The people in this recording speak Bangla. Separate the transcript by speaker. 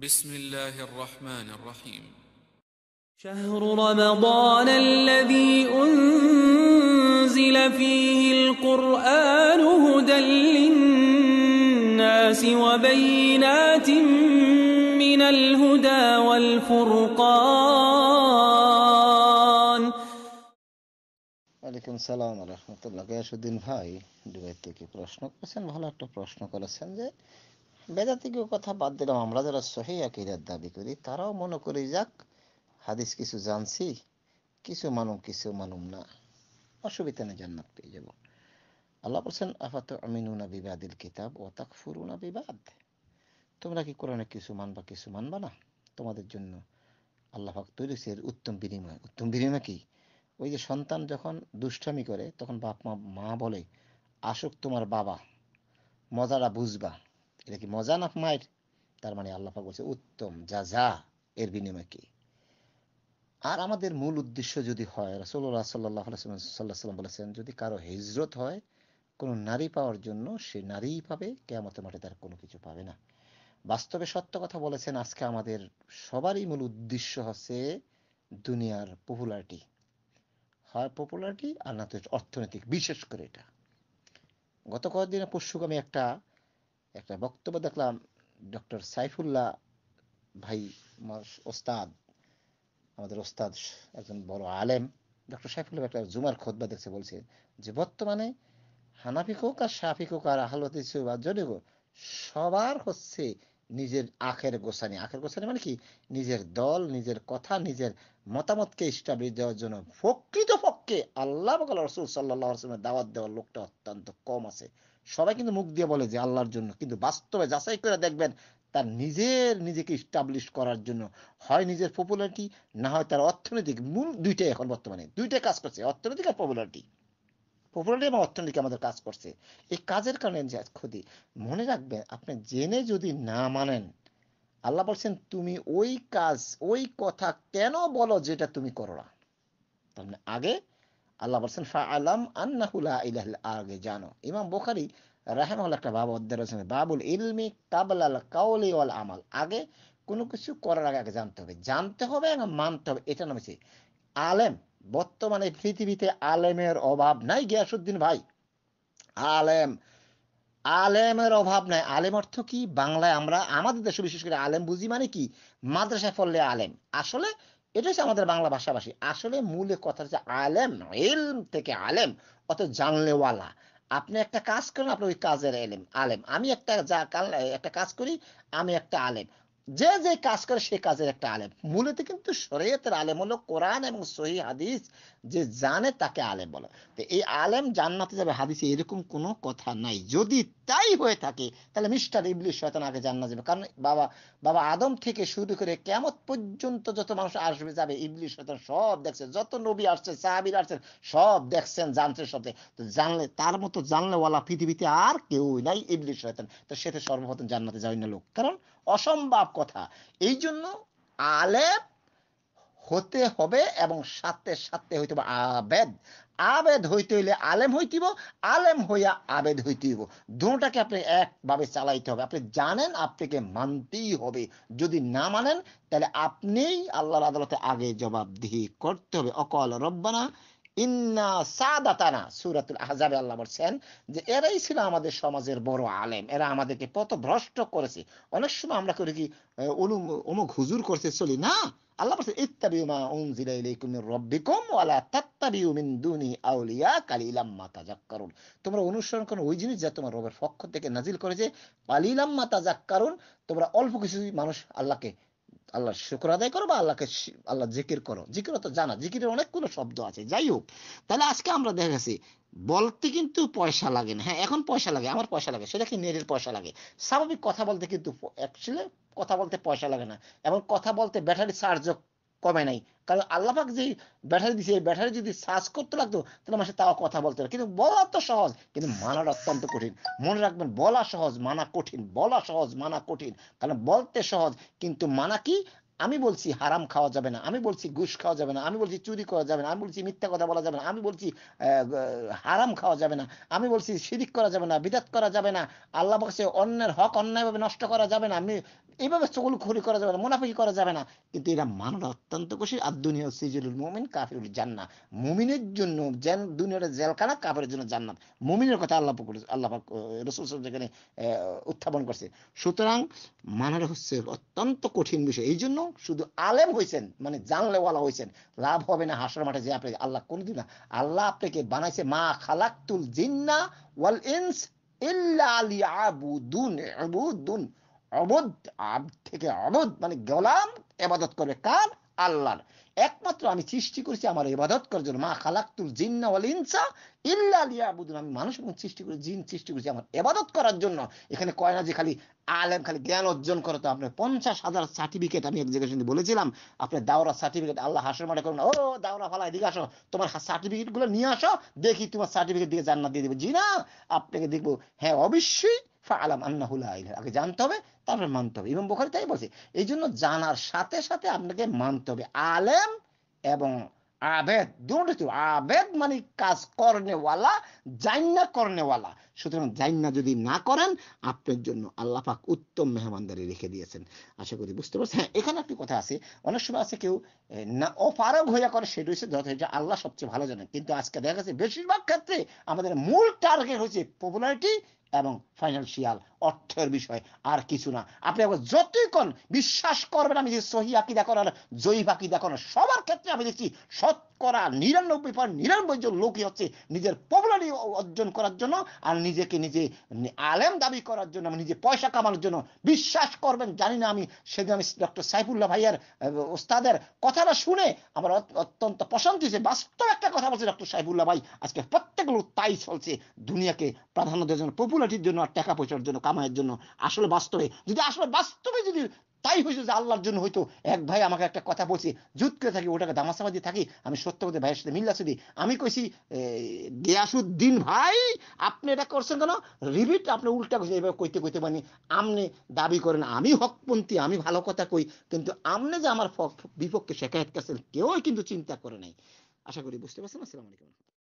Speaker 1: بسم الله الرحمن الرحيم شهر رمضان الذي أنزل فيه القرآن هدى للناس وبينات من الهدى والفرقان ওয়ালাইকুম সালাম রহমতুল্লাহ গিয়াসুদ্দিন ভাই দুবাই থেকে প্রশ্ন করেছেন ভালো একটা برشنك করেছেন যে বেদাতিকেও কথা বাদ দিলাম আমরা যারা সহি আকিদার দাবি করি তারাও মনে করি যাক হাদিস কিছু জানছি কিছু মানুম কিছু মানুম না অসুবিধা নেই জান্নাত পেয়ে যাব আল্লাহ বলছেন আফাত আমিনুনা বিবাদিল কিতাব ও ফুরুনা বিবাদ তোমরা কি কোরআনে কিছু মানবা কিছু মানবা না তোমাদের জন্য আল্লাহ পাক তৈরি এর উত্তম বিনিময় উত্তম বিনিময় কি ওই যে সন্তান যখন দুষ্টামি করে তখন বাপ মা মা বলে আসুক তোমার বাবা মজাটা বুঝবা এটা কি মজা না মায়ের তার মানে আল্লাহ বলছে উত্তম যা যা এর বিনিময় কি আর আমাদের মূল উদ্দেশ্য যদি হয় রসল্লাহ সাল্লাহ সাল্লাহ সাল্লাম বলেছেন যদি কারো হিজরত হয় কোনো নারী পাওয়ার জন্য সে নারীই পাবে কেয়ামত মাঠে তার কোনো কিছু পাবে না বাস্তবে সত্য কথা বলেছেন আজকে আমাদের সবারই মূল উদ্দেশ্য হচ্ছে দুনিয়ার পপুলারিটি হয় পপুলারিটি আর না তো অর্থনৈতিক বিশেষ করে এটা গত কয়েকদিনে পরশুক আমি একটা একটা বক্তব্য দেখলাম ডক্টর সাইফুল্লাহ ভাই ওস্তাদ আমাদের ওস্তাদ একজন বড় আলেম ডক্টর সাইফুল্লাহ একটা জুমার খোদবা দেখছে বলছে যে বর্তমানে হানাফি হোক আর সাফি হোক আর আহলত বা জনে সবার হচ্ছে নিজের আখের গোসানি আখের গোসানি মানে কি নিজের দল নিজের কথা নিজের মতামতকে স্টাবলিশ দেওয়ার জন্য প্রকৃত পক্ষে লোককে আল্লাহ এবং আল্লাহ রসুল সাল্লাহ আসলামের দাওয়াত দেওয়ার লোকটা অত্যন্ত কম আছে সবাই কিন্তু মুখ দিয়ে বলে যে আল্লাহর জন্য কিন্তু বাস্তবে যাচাই করে দেখবেন তার নিজের নিজেকে ইস্টাবলিশ করার জন্য হয় নিজের পপুলারিটি না হয় তার অর্থনৈতিক মূল দুইটাই এখন বর্তমানে দুইটাই কাজ করছে অর্থনৈতিক আর পপুলারিটি পপুলারিটি এবং অর্থনৈতিক আমাদের কাজ করছে এই কাজের কারণে যে ক্ষতি মনে রাখবেন আপনি জেনে যদি না মানেন আল্লাহ বলছেন তুমি ওই কাজ ওই কথা কেন বলো যেটা তুমি করো না তার মানে আগে আল্লাহ বলছেন ফা আলাম আন্নাহুলা ইলাহ আগে জানো ইমাম বোখারি রাহেমহল একটা বাব অধ্যায় রয়েছেন বাবুল ইলমি কাবলাল কাউলি ওয়াল আমাল আগে কোনো কিছু করার আগে আগে জানতে হবে জানতে হবে এবং মানতে হবে এটা নাম হচ্ছে আলেম বর্তমানে পৃথিবীতে আলেমের অভাব নাই গিয়াসুদ্দিন ভাই আলেম আলেমের অভাব নাই আলেম অর্থ কি বাংলায় আমরা আমাদের দেশে বিশেষ করে আলেম বুঝি মানে কি মাদ্রাসা পড়লে আলেম আসলে এটা হচ্ছে আমাদের বাংলা ভাষাভাষী আসলে মূলে কথা হচ্ছে আলেম এলম থেকে আলেম অত জানলেওয়ালা আপনি একটা কাজ করেন আপনি ওই কাজের এলেম আলেম আমি একটা যা একটা কাজ করি আমি একটা আলেম যে যে কাজ করে সে কাজের একটা আলেম মূলত কিন্তু শরীয়তের আলেম হলো কোরআন এবং সহি হাদিস যে জানে তাকে আলেম বলে তো এই আলেম জান্নাতে যাবে হাদিসে এরকম কোনো কথা নাই যদি তাই হয়ে থাকে তাহলে মিস্টার ইবলিশ শয়তান আগে জান্নাত যাবে কারণ বাবা বাবা আদম থেকে শুরু করে কেমত পর্যন্ত যত মানুষ আসবে যাবে ইবলিশ শয়তান সব দেখছে যত নবী আসছে সাহাবির আসছেন সব দেখছেন জানছেন সব তো জানলে তার মতো জানলে ওয়ালা পৃথিবীতে আর কেউ নাই ইবলিশ শয়তান তো সে সর্বপ্রথম জান্নাতে যাবে না লোক কারণ অসম্ভব কথা এই জন্য আলেপ হতে হবে এবং সাথে সাথে হইতে হবে আবেদ আবেদ হইতে হইলে আলেম হইতিব আলেম হইয়া আবেদ হইতিব দুটাকে আপনি একভাবে চালাইতে হবে আপনি জানেন আপনাকে মানতেই হবে যদি না মানেন তাহলে আপনিই আল্লাহর আদালতে আগে জবাবদিহি করতে হবে অকল রব্বানা ইন্না সাদাতানা সুরাতুল আহজাবে আল্লাহ বলছেন যে এরাই ছিল আমাদের সমাজের বড় আলেম এরা আমাদেরকে পথভ্রষ্ট করেছে অনেক সময় আমরা করে কি অনুম অমুক হুজুর করছে চলি না আল্লাহ বলছে ইত্তাবিউ মা উনজিলা ইলাইকুম মির ওয়ালা তাত্তাবিউ মিন দুনি আউলিয়া কালিলাম মা তাযাক্কারুন তোমরা অনুসরণ করো ওই জিনিস যা তোমার রবের পক্ষ থেকে নাজিল করেছে কালিলাম মা তাযাক্কারুন তোমরা অল্প কিছু মানুষ আল্লাহকে আল্লাহর শুক্র আদায় করো বা আল্লাহকে আল্লাহ জিকির করো জিকির তো জানা জিকিরের অনেকগুলো শব্দ আছে যাই হোক তাহলে আজকে আমরা দেখা গেছি বলতে কিন্তু পয়সা লাগে না হ্যাঁ এখন পয়সা লাগে আমার পয়সা লাগে সেটা কি নেটের পয়সা লাগে স্বাভাবিক কথা বলতে কিন্তু অ্যাকচুয়ালি কথা বলতে পয়সা লাগে না এবং কথা বলতে ব্যাটারি চার্জও কমে নাই কারণ আল্লাহাক যে ব্যাটারি দিছে এই ব্যাটারি যদি সার্চ করতে লাগতো তাহলে মানুষের তাও কথা বলতে পারে কিন্তু বলা তো সহজ কিন্তু মানাটা অত্যন্ত কঠিন মনে রাখবেন বলা সহজ মানা কঠিন বলা সহজ মানা কঠিন কারণ বলতে সহজ কিন্তু মানা কি আমি বলছি হারাম খাওয়া যাবে না আমি বলছি ঘুষ খাওয়া যাবে না আমি বলছি চুরি করা যাবে না আমি বলছি মিথ্যা কথা বলা যাবে না আমি বলছি হারাম খাওয়া যাবে না আমি বলছি সিরিক করা যাবে না বিদাত করা যাবে না আল্লাহ বলছে অন্যের হক অন্যায়ভাবে নষ্ট করা যাবে না আমি এইভাবে চকুল খড়ি করা যাবে না মুনাফি করা যাবে না কিন্তু এরা মানুষ অত্যন্ত খুশি আর দুনিয়া সিজুল মুমিন কাফিরুল জান্না মুমিনের জন্য যেন দুনিয়ার জেলখানা কাফের জন্য জান্নাত মুমিনের কথা আল্লাহ আল্লাহ রসুল যেখানে উত্থাপন করছে সুতরাং মানার হচ্ছে অত্যন্ত কঠিন বিষয় এই জন্য শুধু আলেম হয়েছেন মানে জানলে জানলেওয়ালা হয়েছেন লাভ হবে না হাসার মাঠে যে আপনি আল্লাহ কোনদিন না আল্লাহ আপনাকে বানাইছে মা খালাকুল জিন্না ওয়াল ইনস ইল্লা আব থেকে অবদ মানে গোলাম এবাদত করবে কার আল্লাহর একমাত্র আমি সৃষ্টি করেছি আমার ইবাদত করার জন্য মা খালাক্তুল জিন্না ওয়াল ইনসা ইল্লা লিয়াবুদুন আমি মানুষ এবং সৃষ্টি করে জিন সৃষ্টি করেছি আমার ইবাদত করার জন্য এখানে কয় না যে খালি আলেম খালি জ্ঞান অর্জন করে তো আপনার পঞ্চাশ হাজার সার্টিফিকেট আমি এক জায়গায় বলেছিলাম আপনার দাওরা সার্টিফিকেট আল্লাহ হাসর মাঠে করুন ও দাওরা ফালা এদিকে আসো তোমার সার্টিফিকেটগুলো নিয়ে আসো দেখি তোমার সার্টিফিকেট দিয়ে জান্নাত দিয়ে দেবো জি না আপনাকে দেখবো হ্যাঁ অবশ্যই আগে জানতে হবে তারপর মানতে হবে ইমাম বোখারি তাই বলছে এই জন্য জানার সাথে সাথে আপনাকে মানতে হবে আলেম এবং আবেদ দুটো তো আবেদ মানে কাজ করনেওয়ালা জাইন্না করনেওয়ালা সুতরাং জাইন্না যদি না করেন আপনার জন্য আল্লাহ পাক উত্তম মেহমানদারি রেখে দিয়েছেন আশা করি বুঝতে পারছি হ্যাঁ এখানে একটি কথা আছে অনেক সময় আছে কেউ না অপারগ হইয়া করে সেটা হচ্ছে যথেষ্ট আল্লাহ সবচেয়ে ভালো জানেন কিন্তু আজকে দেখা গেছে বেশিরভাগ ক্ষেত্রে আমাদের মূল টার্গেট হচ্ছে পপুলারিটি এবং ফাইন্যান্সিয়াল অর্থের বিষয় আর কিছু না আপনি একবার যতই কন বিশ্বাস করবেন আমি যে সহি আকিদা করার জয়ী আকিদা করার সবার ক্ষেত্রে আমি দেখছি সত্য করা নিরানব্বই পয়েন্ট নিরানব্বই জন লোকই হচ্ছে নিজের পপুলারি অর্জন করার জন্য আর নিজেকে নিজে আলেম দাবি করার জন্য নিজে পয়সা কামানোর জন্য বিশ্বাস করবেন জানি না আমি সেদিন আমি ডক্টর সাইফুল্লাহ ভাইয়ার ওস্তাদের কথাটা শুনে আমার অত্যন্ত পছন্দ হয়েছে বাস্তব একটা কথা বলছে ডক্টর সাইফুল্লাহ ভাই আজকে প্রত্যেক লোক তাই চলছে দুনিয়াকে প্রাধান্য দেওয়ার জন্য পপুলারিটির জন্য আর টাকা পয়সার জন্য কামাইয়ের জন্য আসলে বাস্তবে যদি আসলে বাস্তবে যদি তাই হয়েছে যে আল্লাহর জন্য হয়তো এক ভাই আমাকে একটা কথা বলছে জুত করে থাকি ওটাকে দামাসামা থাকি আমি সত্য কথা ভাইয়ের সাথে মিল্লা সুদি আমি কইছি গিয়াসুদ্দিন ভাই আপনি এটা করছেন কেন রিপিট আপনি উল্টা করছেন এবার কইতে কইতে মানে আপনি দাবি করেন আমি হকপন্থী আমি ভালো কথা কই কিন্তু আপনি যে আমার বিপক্ষে শেখায়ত কাছেন কেউই কিন্তু চিন্তা করে নাই আশা করি বুঝতে পারছেন আসসালামু আলাইকুম